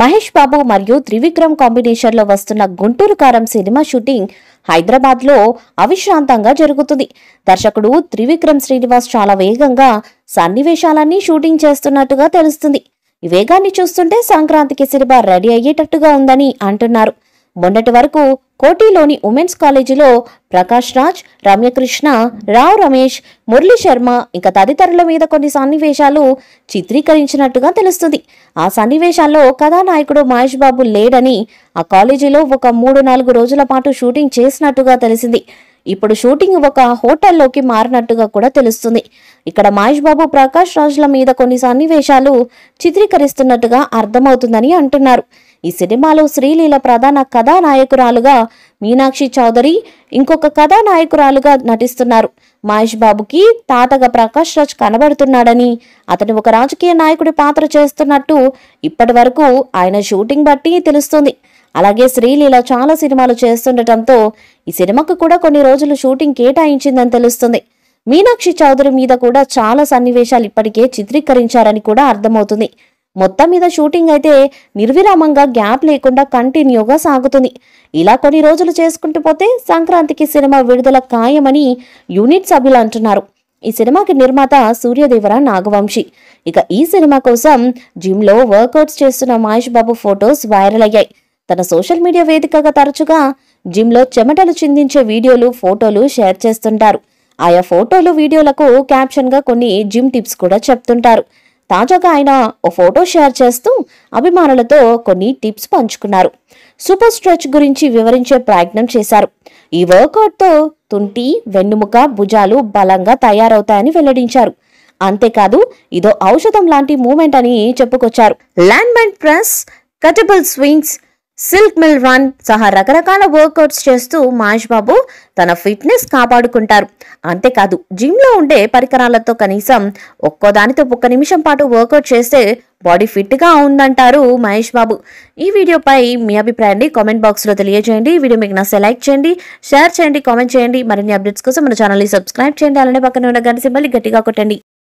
మహేష్ బాబు మరియు త్రివిక్రమ్ లో వస్తున్న గుంటూరు కారం సినిమా షూటింగ్ హైదరాబాద్లో అవిశ్రాంతంగా జరుగుతుంది దర్శకుడు త్రివిక్రమ్ శ్రీనివాస్ చాలా వేగంగా సన్నివేశాలన్నీ షూటింగ్ చేస్తున్నట్టుగా తెలుస్తుంది వేగాన్ని చూస్తుంటే సంక్రాంతికి సినిమా రెడీ అయ్యేటట్టుగా ఉందని అంటున్నారు మొన్నటి వరకు కోటిలోని ఉమెన్స్ కాలేజీలో ప్రకాష్ రాజ్ రమ్యకృష్ణ రావు రమేష్ మురళీ శర్మ ఇంకా తదితరుల మీద కొన్ని సన్నివేశాలు చిత్రీకరించినట్టుగా తెలుస్తుంది ఆ సన్నివేశాల్లో కథానాయకుడు మహేష్ బాబు లేడని ఆ కాలేజీలో ఒక మూడు నాలుగు రోజుల పాటు షూటింగ్ చేసినట్టుగా తెలిసింది ఇప్పుడు షూటింగ్ ఒక హోటల్లోకి మారినట్టుగా కూడా తెలుస్తుంది ఇక్కడ మహేష్ బాబు ప్రకాష్ రాజుల మీద కొన్ని సన్నివేశాలు చిత్రీకరిస్తున్నట్టుగా అర్థమవుతుందని అంటున్నారు ఈ సినిమాలో శ్రీలీల ప్రధాన కథానాయకురాలుగా మీనాక్షి చౌదరి ఇంకొక కథానాయకురాలుగా నటిస్తున్నారు మహేష్ బాబుకి తాతగా ప్రకాష్ రాజ్ కనబడుతున్నాడని అతను ఒక రాజకీయ నాయకుడి పాత్ర చేస్తున్నట్టు ఇప్పటి వరకు ఆయన షూటింగ్ బట్టి తెలుస్తుంది అలాగే శ్రీలీల చాలా సినిమాలు చేస్తుండటంతో ఈ సినిమాకు కూడా కొన్ని రోజులు షూటింగ్ కేటాయించిందని తెలుస్తుంది మీనాక్షి చౌదరి మీద కూడా చాలా సన్నివేశాలు ఇప్పటికే చిత్రీకరించారని కూడా అర్థమవుతుంది మొత్తం మీద షూటింగ్ అయితే నిర్విరామంగా గ్యాప్ లేకుండా కంటిన్యూగా సాగుతుంది ఇలా కొన్ని రోజులు చేసుకుంటూ పోతే సంక్రాంతికి సినిమా విడుదల ఖాయమని యూనిట్ సభ్యులు అంటున్నారు ఈ సినిమాకి నిర్మాత సూర్యదేవర నాగవంశి ఇక ఈ సినిమా కోసం జిమ్లో వర్కౌట్స్ చేస్తున్న మహేష్ బాబు ఫొటోస్ వైరల్ అయ్యాయి తన సోషల్ మీడియా వేదికగా తరచుగా జిమ్లో చెమటలు చిందించే వీడియోలు ఫోటోలు షేర్ చేస్తుంటారు ఆయా ఫోటోలు వీడియోలకు క్యాప్షన్గా కొన్ని జిమ్ టిప్స్ కూడా చెప్తుంటారు తాజాగా ఆయన ఓ ఫోటో షేర్ చేస్తూ అభిమానులతో కొన్ని టిప్స్ పంచుకున్నారు సూపర్ స్ట్రెచ్ గురించి వివరించే ప్రయత్నం చేశారు ఈ వర్కౌట్తో తుంటి వెన్నుముక భుజాలు బలంగా తయారవుతాయని వెల్లడించారు అంతేకాదు ఇదో ఔషధం లాంటి మూమెంట్ అని చెప్పుకొచ్చారు land mine press kettlebell swings సిల్క్ మిల్ రన్ సహా రకరకాల వర్కౌట్స్ చేస్తూ మహేష్ బాబు తన ఫిట్నెస్ కాపాడుకుంటారు అంతేకాదు జిమ్లో ఉండే పరికరాలతో కనీసం ఒక్కో దానితో ఒక్క నిమిషం పాటు వర్కౌట్ చేస్తే బాడీ ఫిట్గా ఉందంటారు మహేష్ బాబు ఈ వీడియోపై మీ అభిప్రాయాన్ని కామెంట్ బాక్స్లో తెలియజేయండి వీడియో మీకు నచ్చే లైక్ చేయండి షేర్ చేయండి కామెంట్ చేయండి మరిన్ని అప్డేట్స్ కోసం మన ఛానల్ని సబ్స్క్రైబ్ చేయండి అలానే పక్కన ఉన్న గంట సింబల్ గట్టిగా కొట్టండి